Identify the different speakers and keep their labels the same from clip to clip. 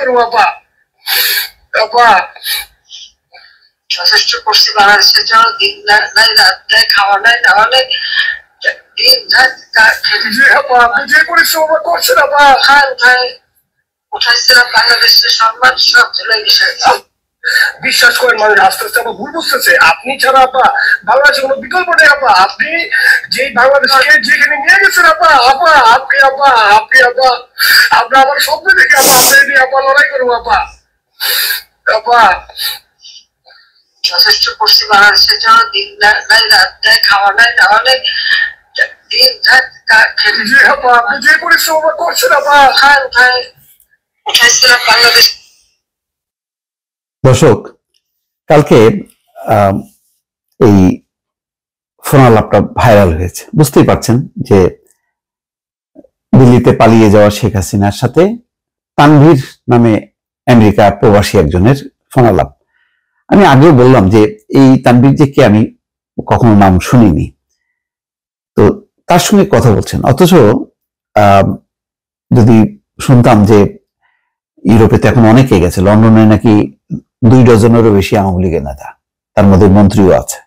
Speaker 1: করবো যথেষ্ট করছি বাংলাদেশের জন্য দিন নাই রাত নাই খাওয়া নাই দাওয়া নাই দিন যে উঠাইছিলাম বাংলাদেশের সম্মান সব চলে গেছে বিশ্বাস করেন মানুষ আস্তে আস্তে আপা ভুল বুঝতেছে আপনি ছাড়া আপা বাংলাদেশে কোনো বিকল্প নেই আপা আপনি যে বাংলাদেশকে যেখানে নিয়ে গেছেন আপা আপা আপনি আপা আপনি আপা আমরা আবার স্বপ্ন দেখে আপা আপনি নিয়ে আপা লড়াই করবো আপা আপা যথেষ্ট করছি বাংলাদেশের জন্য দিন নাই রাত নাই খাওয়া নাই দাওয়া নাই বাংলাদেশ দর্শক কালকে এই ফোনালাপটা ভাইরাল হয়েছে বুঝতেই পারছেন যে দিল্লিতে পালিয়ে যাওয়া শেখ হাসিনার সাথে তানভীর নামে আমেরিকা প্রবাসী একজনের ফোনালাপ আমি আগেও বললাম যে এই তানভীর যে কে আমি কখনো নাম শুনিনি তো তার সঙ্গে কথা বলছেন অথচ যদি শুনতাম যে ইউরোপে তো এখন অনেকে গেছে লন্ডনে নাকি দুই ডজনেরও বেশি আওয়ামী লীগের নেতা তার মধ্যে মন্ত্রীও আছে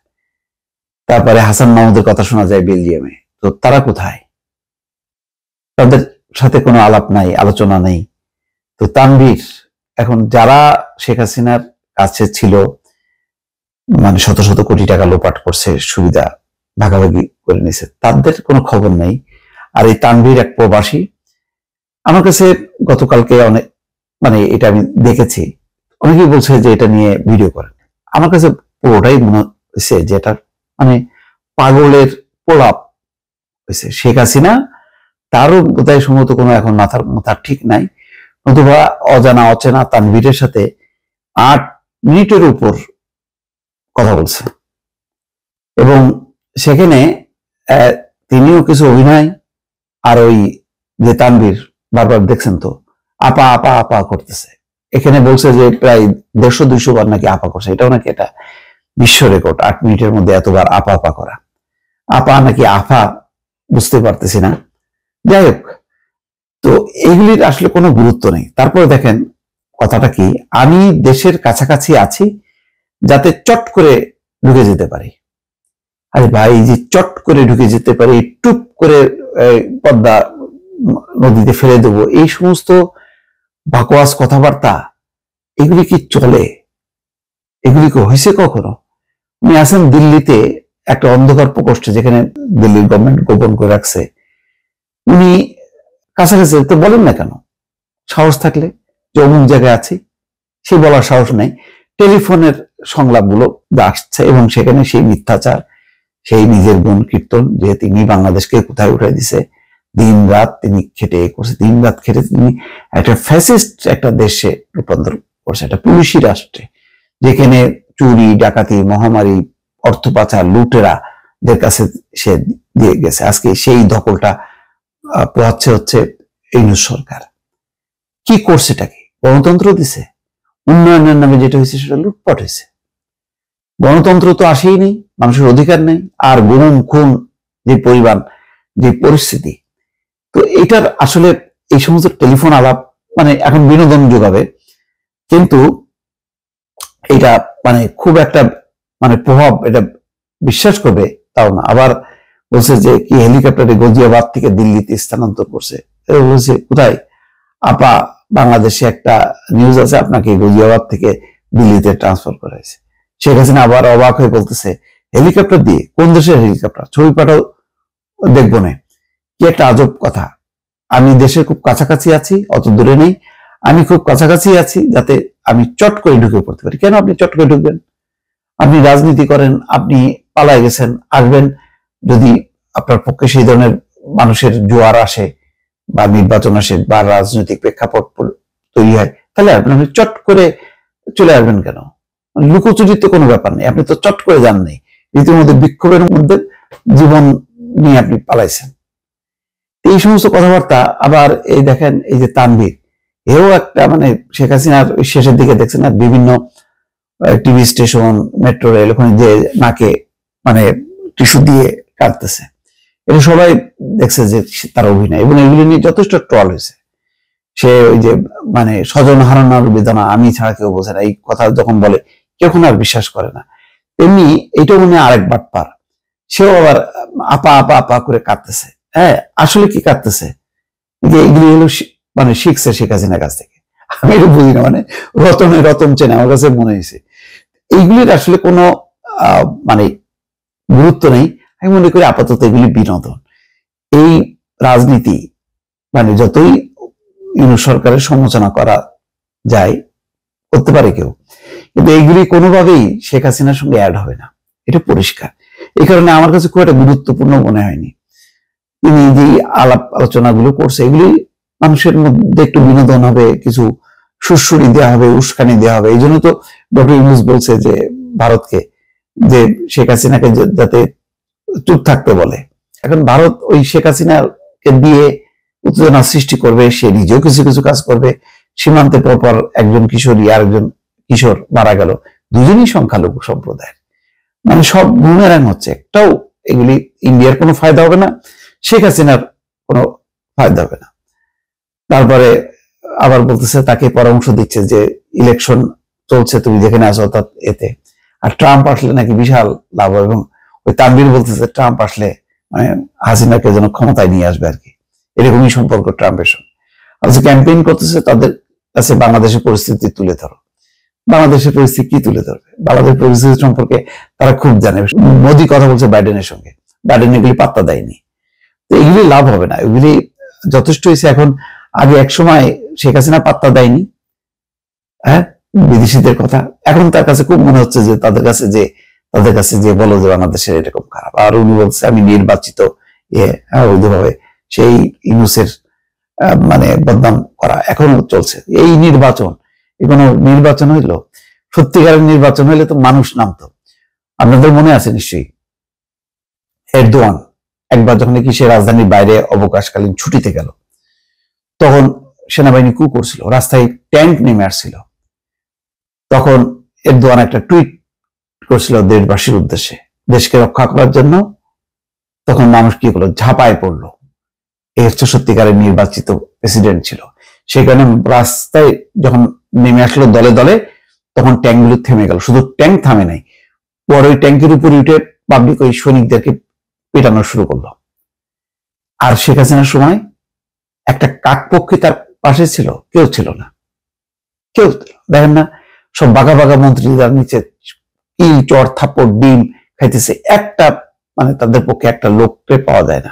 Speaker 1: তারপরে হাসান মাহমুদের কথা শোনা যায় বেলজিয়ামে তো তারা কোথায় তাদের সাথে কোনো আলাপ নাই আলোচনা নেই তো তানভীর এখন যারা শেখ হাসিনার কাছে ছিল মানে শত শত কোটি টাকা লোপাট করছে সুবিধা ভাগাভাগি করে নিছে তাদের কোনো খবর নেই আর এই তানভীর এক প্রবাসী আমার কাছে গতকালকে অনেক মানে এটা আমি দেখেছি অনেকেই বলছে যে এটা নিয়ে ভিডিও করেন আমার কাছে পুরোটাই মনে হয়েছে এটা মানে পাগলের পোলাপ হয়েছে শেখ হাসিনা তারও বোধহয় সম্ভবত কোনো এখন মাথার মাথার ঠিক নাই নতুবা অজানা অচেনা তানভীরের সাথে আট মিনিটের উপর কথা বলছে এবং সেখানে তিনিও কিছু অভিনয় আর ওই যে তানভীর বারবার দেখছেন তো আপা আপা আপা করতেছে এখানে বলছে যে প্রায় দেড়শো দুইশো বার নাকি আপা করছে এটাও নাকি এটা বিশ্ব রেকর্ড আট মিনিটের মধ্যে এতবার আপা আপা করা আপা নাকি আফা বুঝতে পারতেছি না যাই হোক তো এইগুলির আসলে কোনো গুরুত্ব নেই তারপরে দেখেন কথাটা কি আমি দেশের কাছাকাছি আছি যাতে চট করে ঢুকে যেতে পারি আরে ভাই যে চট করে ঢুকে যেতে পারি টুপ করে পদ্মা নদীতে ফেলে দেবো এই সমস্ত বাকোয়াস কথাবার্তা এগুলি কি চলে এগুলি কি হয়েছে কখনো উনি আসেন দিল্লিতে একটা অন্ধকার প্রকোষ্ঠে যেখানে দিল্লির গভর্নমেন্ট গোপন করে রাখছে উনি কাছাকাছি তো বলেন না কেন সাহস থাকলে যে অমুক জায়গায় আছি সে বলার সাহস নেই টেলিফোনের সংলাপগুলো আসছে এবং সেখানে সেই মিথ্যাচার সেই নিজের গুণ কীর্তন যে তিনি বাংলাদেশকে কোথায় উঠাই দিছে দিন রাত তিনি খেটে করছে দিন রাত খেটে তিনি একটা ফ্যাসিস্ট একটা দেশে রূপান্তর করছে একটা পুলিশি রাষ্ট্রে যেখানে চুরি ডাকাতি মহামারী অর্থ পাচার লুটেরা দের কাছে সে দিয়ে গেছে আজকে সেই ধকলটা পোহাচ্ছে হচ্ছে ইউনুস সরকার কি করছে এটাকে গণতন্ত্র দিছে উন্নয়নের নামে যেটা হয়েছে সেটা লুটপাট হয়েছে গণতন্ত্র তো আসেই নেই মানুষের অধিকার নেই আর গুম খুন যে পরিমাণ যে পরিস্থিতি তো এটার আসলে এই সমস্ত টেলিফোন আলাপ মানে এখন বিনোদন যোগাবে কিন্তু এটা মানে খুব একটা মানে প্রভাব এটা বিশ্বাস করবে তাও না আবার বলছে যে কি হেলিকপ্টারে গজিয়াবাদ থেকে দিল্লিতে স্থানান্তর করছে বলছে কোথায় আপা বাংলাদেশে একটা নিউজ আছে আপনাকে গজিয়াবাদ থেকে দিল্লিতে ট্রান্সফার করা হয়েছে শেখ আবার অবাক হয়ে বলতেছে হেলিকপ্টার দিয়ে কোন দেশের হেলিকপ্টার ছবি পাঠাও দেখবো না কি একটা আজব কথা আমি দেশের খুব কাছাকাছি আছি অত দূরে নেই আমি খুব কাছাকাছি আছি যাতে আমি চট করে ঢুকে পড়তে পারি কেন আপনি চট করে ঢুকবেন আপনি রাজনীতি করেন আপনি পালায় গেছেন আসবেন যদি আপনার পক্ষে সেই ধরনের মানুষের জোয়ার আসে বা নির্বাচন আসে বা রাজনৈতিক প্রেক্ষাপট তৈরি হয় তাহলে আপনি চট করে চলে আসবেন কেন লুকোচুরি তো কোনো ব্যাপার নেই আপনি তো চট করে যাননি ইতিমধ্যে বিক্ষোভের মধ্যে জীবন নিয়ে আপনি পালাইছেন এই সমস্ত কথাবার্তা আবার এই দেখেন এই যে তানবির এও একটা মানে শেখ হাসিনার শেষের দিকে দেখছেন আর বিভিন্ন টিভি স্টেশন মেট্রো রেল ওখানে যে নাকে মানে টিস্যু দিয়ে কাটতেছে এটা সবাই দেখছে যে তার অভিনয় এবং এগুলি নিয়ে যথেষ্ট ট্রল হয়েছে সে ওই যে মানে স্বজন হারানোর বেদনা আমি ছাড়া কেউ বোঝে না এই কথা যখন বলে কেউ আর বিশ্বাস করে না তেমনি এটা মনে আরেক বাটপার সেও আবার আপা আপা আপা করে কাঁদতেছে হ্যাঁ আসলে কি কাটতেছে যে এগুলি হলো মানে শিখছে শেখ হাসিনার কাছ থেকে আমি এটা বুঝি না মানে রতনে রতন চেনে আমার কাছে মনে হয়েছে এইগুলির আসলে কোনো মানে গুরুত্ব নেই আমি মনে করি আপাতত এগুলি বিনোদন এই রাজনীতি মানে যতই ইউনো সরকারের সমালোচনা করা যায় করতে পারে কেউ কিন্তু এইগুলি কোনোভাবেই শেখ হাসিনার সঙ্গে অ্যাড হবে না এটা পরিষ্কার এই কারণে আমার কাছে খুব একটা গুরুত্বপূর্ণ মনে হয়নি তিনি যে আলাপ আলোচনাগুলো করছে এগুলি মানুষের মধ্যে একটু বিনোদন হবে কিছু সুশ্রুরি দেওয়া হবে উস্কানি দেওয়া হবে এই জন্য তো ডক্টর ইউনুস বলছে যে ভারতকে যে শেখ হাসিনাকে যাতে চুপ থাকতে বলে এখন ভারত ওই শেখ হাসিনাকে দিয়ে উত্তেজনা সৃষ্টি করবে সে নিজেও কিছু কিছু কাজ করবে সীমান্তে পরপর একজন কিশোরী আর একজন কিশোর মারা গেল দুজনই সংখ্যালঘু সম্প্রদায়ের মানে সব বুমেরাং হচ্ছে একটাও এগুলি ইন্ডিয়ার কোনো ফায়দা হবে না শেখ হাসিনার কোন ফায়দা হবে না তারপরে আবার বলতেছে তাকে পরামর্শ দিচ্ছে যে ইলেকশন চলছে তুমি যেখানে আসো অর্থাৎ এতে আর ট্রাম্প আসলে নাকি বিশাল লাভ এবং ওই তানবির বলতেছে ট্রাম্প আসলে মানে হাসিনাকে যেন ক্ষমতায় নিয়ে আসবে আর কি এরকমই সম্পর্ক ট্রাম্পের সঙ্গে অথচ আচ্ছা, ক্যাম্পেইন করতেছে তাদের কাছে বাংলাদেশের পরিস্থিতি তুলে ধরো বাংলাদেশের পরিস্থিতি কি তুলে ধরবে বাংলাদেশের পরিস্থিতি সম্পর্কে তারা খুব জানে মোদি কথা বলছে বাইডেনের সঙ্গে বাইডেন এগুলি পাত্তা দেয়নি এগুলি লাভ হবে না এগুলি যথেষ্ট হয়েছে এখন আগে এক সময় শেখ হাসিনা পাত্তা দেয়নি হ্যাঁ বিদেশিদের কথা এখন তার কাছে খুব মনে হচ্ছে যে তাদের কাছে যে তাদের কাছে যে বলো যে বাংলাদেশের এরকম খারাপ আর উনি বলছে আমি নির্বাচিত ইয়ে হ্যাঁ ওইভাবে সেই ইউনুসের মানে বদনাম করা এখনো চলছে এই নির্বাচন এখনো নির্বাচন হইলো সত্যিকারের নির্বাচন হইলে তো মানুষ নামতো আপনাদের মনে আছে নিশ্চয়ই এরদোয়ান একবার যখন নাকি সে রাজধানীর বাইরে অবকাশকালীন ছুটিতে গেল তখন সেনাবাহিনী কু করছিল রাস্তায় ট্যাঙ্ক নেমে আসছিল তখন এর দোয়ান একটা টুইট করছিল দেশবাসীর উদ্দেশ্যে দেশকে রক্ষা করার জন্য তখন মানুষ কি করলো ঝাঁপায় পড়লো এ হচ্ছে সত্যিকারের নির্বাচিত প্রেসিডেন্ট ছিল সেই কারণে রাস্তায় যখন নেমে আসলো দলে দলে তখন ট্যাঙ্কগুলো থেমে গেল শুধু ট্যাঙ্ক থামে নাই পরে ওই ট্যাঙ্কের উপর উঠে পাবলিক ওই সৈনিকদেরকে পেটানো শুরু করলো আর শেখ হাসিনার সময় একটা কাকপক্ষী তার পাশে ছিল কেউ ছিল না কেউ দেখেন না সব বাঘা বাঘা মন্ত্রী মন্ত্রীরা নিচে ইল চর থাপড় ডিম খাইতেছে একটা মানে তাদের পক্ষে একটা লোককে পাওয়া যায় না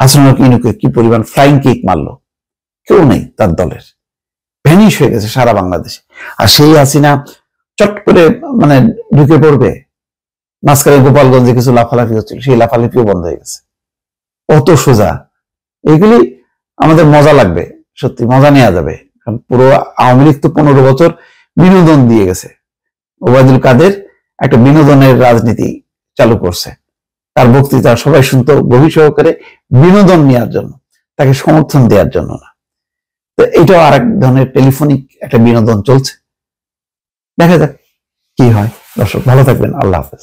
Speaker 1: হাসানুর কিনুকে কি পরিমাণ ফ্লাইং কিক মারলো কেউ নেই তার দলের ভ্যানিশ হয়ে গেছে সারা বাংলাদেশে আর সেই হাসিনা চট করে মানে ঢুকে পড়বে মাঝখানে গোপালগঞ্জে কিছু লাফালাফি হচ্ছিল সেই লাফালাফিও বন্ধ হয়ে গেছে অত সোজা এইগুলি আমাদের মজা লাগবে সত্যি মজা নেওয়া যাবে কারণ পুরো আওয়ামী লীগ তো পনেরো বছর বিনোদন দিয়ে গেছে ওবায়দুল কাদের একটা বিনোদনের রাজনীতি চালু করছে তার বক্তৃতা সবাই শুনতো গভীর সহকারে বিনোদন নেওয়ার জন্য তাকে সমর্থন দেওয়ার জন্য না তো এটাও আর এক ধরনের টেলিফোনিক একটা বিনোদন চলছে দেখা যাক কি হয় দর্শক ভালো থাকবেন আল্লাহ হাফেজ